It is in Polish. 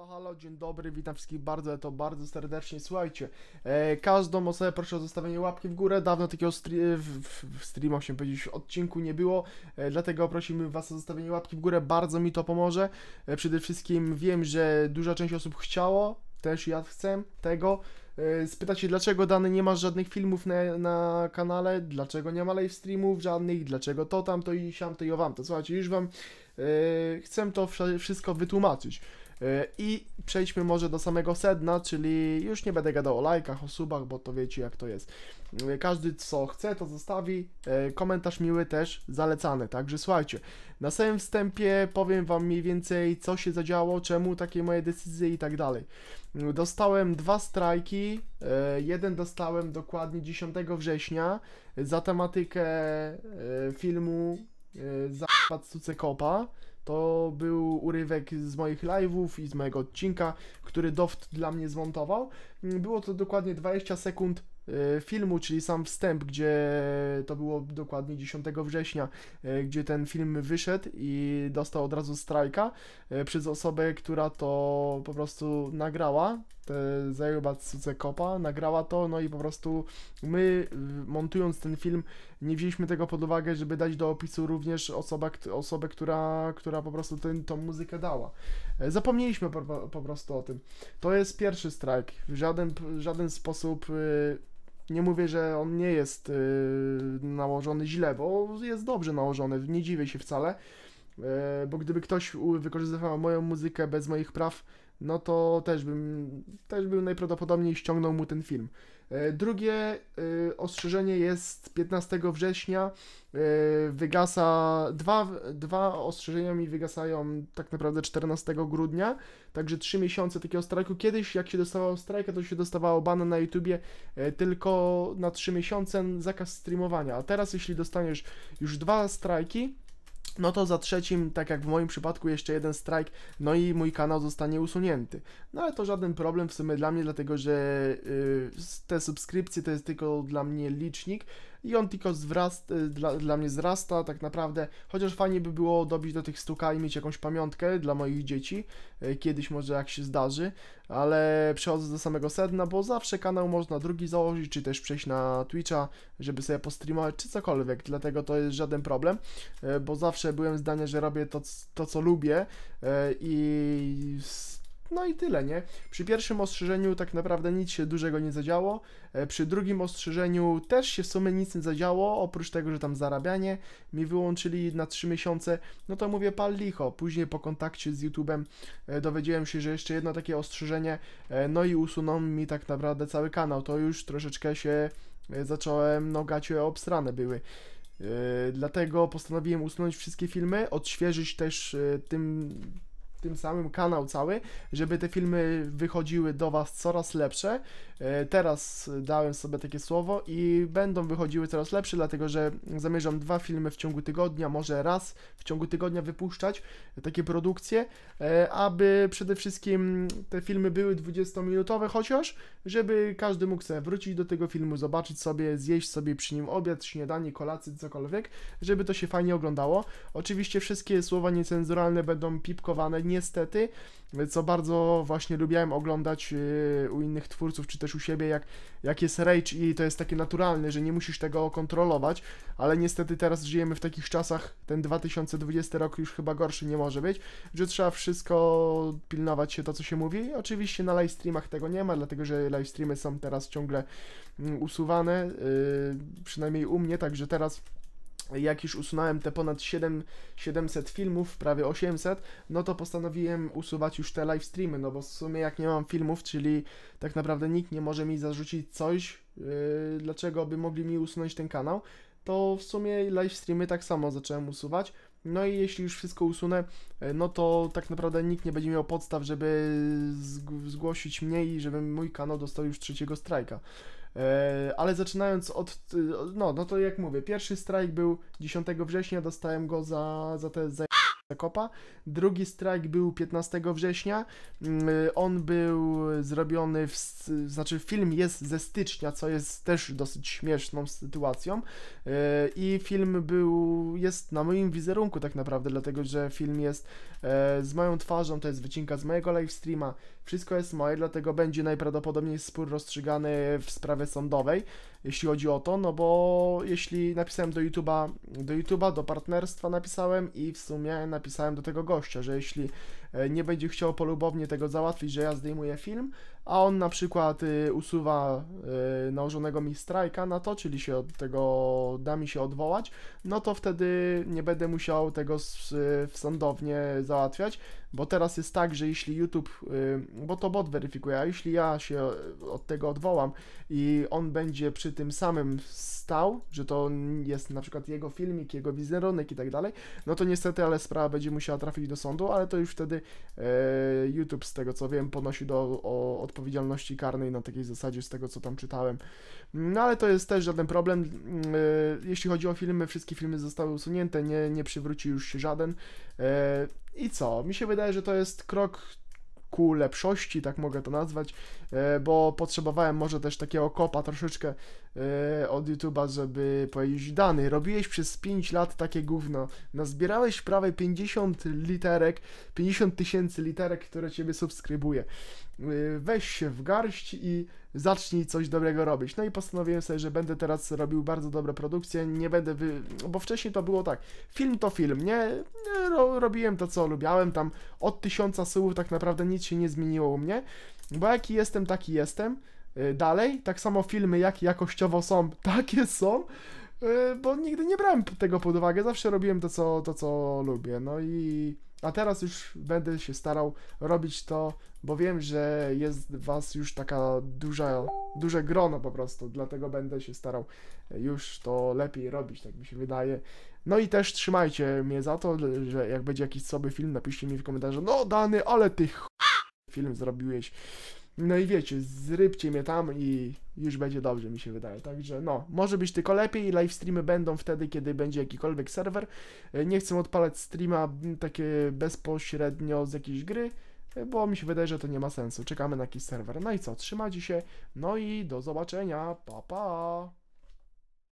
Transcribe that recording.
Halo, halo, dzień dobry, witam wszystkich bardzo, to bardzo serdecznie. Słuchajcie, e, każdą osobę proszę o zostawienie łapki w górę. Dawno takiego stri- e, w, w, w streamu, się powiedzieć, odcinku nie było, e, dlatego prosimy Was o zostawienie łapki w górę, bardzo mi to pomoże. E, przede wszystkim wiem, że duża część osób chciało, też ja chcę tego. E, spytacie, dlaczego dany nie masz żadnych filmów na, na kanale, dlaczego nie ma live streamów żadnych, dlaczego to, tamto i siamto i o wam. To słuchajcie, już Wam e, chcę to wszystko wytłumaczyć. E, I przejdźmy może do samego sedna, czyli już nie będę gadał o lajkach, o subach, bo to wiecie jak to jest. E, każdy co chce to zostawi, e, komentarz miły też zalecany, także słuchajcie. Na samym wstępie powiem wam mniej więcej co się zadziało, czemu takie moje decyzje i tak dalej. Dostałem dwa strajki, jeden dostałem dokładnie 10 września za tematykę filmu E, zapad Sucekopa. To był urywek z moich live'ów i z mojego odcinka, który Doft dla mnie zmontował. Mm, było to dokładnie 20 sekund e, filmu, czyli sam wstęp, gdzie to było dokładnie 10 września, e, gdzie ten film wyszedł i dostał od razu strajka przez osobę, która to po prostu nagrała jest Zajoba Tsuzekopa, nagrała to, no i po prostu my y, montując ten film nie wzięliśmy tego pod uwagę, żeby dać do opisu również osoba, osobę, która, która po prostu ten, tą muzykę dała. E, zapomnieliśmy po, po prostu o tym. To jest pierwszy strajk. W żaden, żaden sposób y, nie mówię, że on nie jest y, nałożony źle, bo jest dobrze nałożony, nie dziwię się wcale, e, bo gdyby ktoś wykorzystywał moją muzykę bez moich praw, no to też bym, też bym najprawdopodobniej ściągnął mu ten film. E, drugie e, ostrzeżenie jest 15 września. E, Wygasa dwa, dwa ostrzeżenia mi wygasają tak naprawdę 14 grudnia, także 3 miesiące takiego strajku. Kiedyś jak się dostawało strajka, to się dostawało ban na YouTubie tylko na 3 miesiące zakaz streamowania. A teraz jeśli dostaniesz już dwa strajki, no to za trzecim, tak jak w moim przypadku, jeszcze jeden strajk, no i mój kanał zostanie usunięty. No ale to żaden problem w sumie dla mnie, dlatego że yy, te subskrypcje to jest tylko dla mnie licznik, i on tylko wzrast, y, dla, dla mnie wzrasta tak naprawdę, chociaż fajnie by było dobić do tych stuka i mieć jakąś pamiątkę dla moich dzieci, y, kiedyś może jak się zdarzy, ale przechodzę do samego sedna, bo zawsze kanał można drugi założyć, czy też przejść na Twitcha, żeby sobie postreamować, czy cokolwiek, dlatego to jest żaden problem, y, bo zawsze byłem zdania, że robię to, to co lubię i no i tyle, nie? Przy pierwszym ostrzeżeniu tak naprawdę nic się dużego nie zadziało. E, przy drugim ostrzeżeniu też się w sumie nic nie zadziało, oprócz tego, że tam zarabianie mi wyłączyli na 3 miesiące. No to mówię, pal licho. Później po kontakcie z YouTube'em e, dowiedziałem się, że jeszcze jedno takie ostrzeżenie, e, no i usuną mi tak naprawdę cały kanał. To już troszeczkę się zacząłem, no gacie obstrane były. Dlatego postanowiłem usunąć wszystkie filmy, odświeżyć też tym tym samym kanał cały, żeby te filmy wychodziły do Was coraz lepsze. E, teraz dałem sobie takie słowo i będą wychodziły coraz lepsze, dlatego że zamierzam dwa filmy w ciągu tygodnia, może raz w ciągu tygodnia wypuszczać e, takie produkcje, e, aby przede wszystkim te filmy były 20-minutowe chociaż, żeby każdy mógł sobie wrócić do tego filmu, zobaczyć sobie, zjeść sobie przy nim obiad, śniadanie, kolację, cokolwiek, żeby to się fajnie oglądało. Oczywiście wszystkie słowa niecenzuralne będą pipkowane, niestety, co bardzo właśnie lubiałem oglądać y, u innych twórców, czy też u siebie, jak, jak jest rage i to jest takie naturalne, że nie musisz tego kontrolować, ale niestety teraz żyjemy w takich czasach, ten 2020 rok już chyba gorszy nie może być, że trzeba wszystko pilnować się to, co się mówi. Oczywiście na live streamach tego nie ma, dlatego że live streamy są teraz ciągle mm, usuwane, y, przynajmniej u mnie, także teraz jak już usunąłem te ponad 7, 700 filmów, prawie 800, no to postanowiłem usuwać już te live streamy, no bo w sumie jak nie mam filmów, czyli tak naprawdę nikt nie może mi zarzucić coś, yy, dlaczego by mogli mi usunąć ten kanał, to w sumie live streamy tak samo zacząłem usuwać. No i jeśli już wszystko usunę, yy, no to tak naprawdę nikt nie będzie miał podstaw, żeby zgłosić mnie i żeby mój kanał dostał już trzeciego strajka. E, ale zaczynając od, e, no, no to jak mówię, pierwszy strajk był 10 września, dostałem go za, za te za kopa. Drugi strajk był 15 września. Mm, on był zrobiony, w, znaczy film jest ze stycznia, co jest też dosyć śmieszną sytuacją. E, I film był, jest na moim wizerunku tak naprawdę, dlatego że film jest z moją twarzą, to jest wycinka z mojego livestreama, wszystko jest moje, dlatego będzie najprawdopodobniej spór rozstrzygany w sprawie sądowej, jeśli chodzi o to, no bo jeśli napisałem do YouTube'a, do YouTube'a, do partnerstwa napisałem i w sumie napisałem do tego gościa, że jeśli E, nie będzie chciał polubownie tego załatwić, że ja zdejmuję film, a on na przykład y, usuwa y, nałożonego mi strajka na to, czyli się od tego da mi się odwołać, no to wtedy nie będę musiał tego y, w sądownie załatwiać, bo teraz jest tak, że jeśli YouTube, bo to bot weryfikuje, a jeśli ja się od tego odwołam i on będzie przy tym samym stał, że to jest na przykład jego filmik, jego wizerunek i tak dalej, no to niestety, ale sprawa będzie musiała trafić do sądu, ale to już wtedy E, YouTube, z tego co wiem, ponosi do odpowiedzialności karnej na takiej zasadzie, z tego co tam czytałem. No ale to jest też żaden problem. Mm, e, jeśli chodzi o filmy, wszystkie filmy zostały usunięte, nie, nie przywróci już się żaden. E, I co? Mi się wydaje, że to jest krok ku lepszości, tak mogę to nazwać, e, bo potrzebowałem może też takiego kopa troszeczkę e, od YouTube'a, żeby powiedzieć dany, robiłeś przez 5 lat takie gówno, nazbierałeś prawie 50 literek, 50 tysięcy literek, które Ciebie subskrybuje. E, weź się w garść i zacznij coś dobrego robić. No i postanowiłem sobie, że będę teraz robił bardzo dobre produkcje, nie będę wy... bo wcześniej to było tak, film to film, nie? Ro robiłem to, co lubiałem, tam od tysiąca słów tak naprawdę nic się nie zmieniło u mnie, bo jaki jestem, taki jestem, y, dalej, tak samo filmy, jak jakościowo są, takie są, Y, bo nigdy nie brałem tego pod uwagę, zawsze robiłem to co, to, co lubię. No i. A teraz już będę się starał robić to, bo wiem, że jest was już taka duża, duże grono po prostu, dlatego będę się starał y, już to lepiej robić, tak mi się wydaje. No i też trzymajcie mnie za to, że jak będzie jakiś słaby film, napiszcie mi w komentarzu, no dany, ale ty film zrobiłeś. No i wiecie, zrybcie mnie tam i już będzie dobrze, mi się wydaje. Także no, może być tylko lepiej. Live streamy będą wtedy, kiedy będzie jakikolwiek serwer. E, nie chcę odpalać streama takie bezpośrednio z jakiejś gry, e, bo mi się wydaje, że to nie ma sensu. Czekamy na jakiś serwer. No i co, trzymajcie się. No i do zobaczenia. Pa, pa.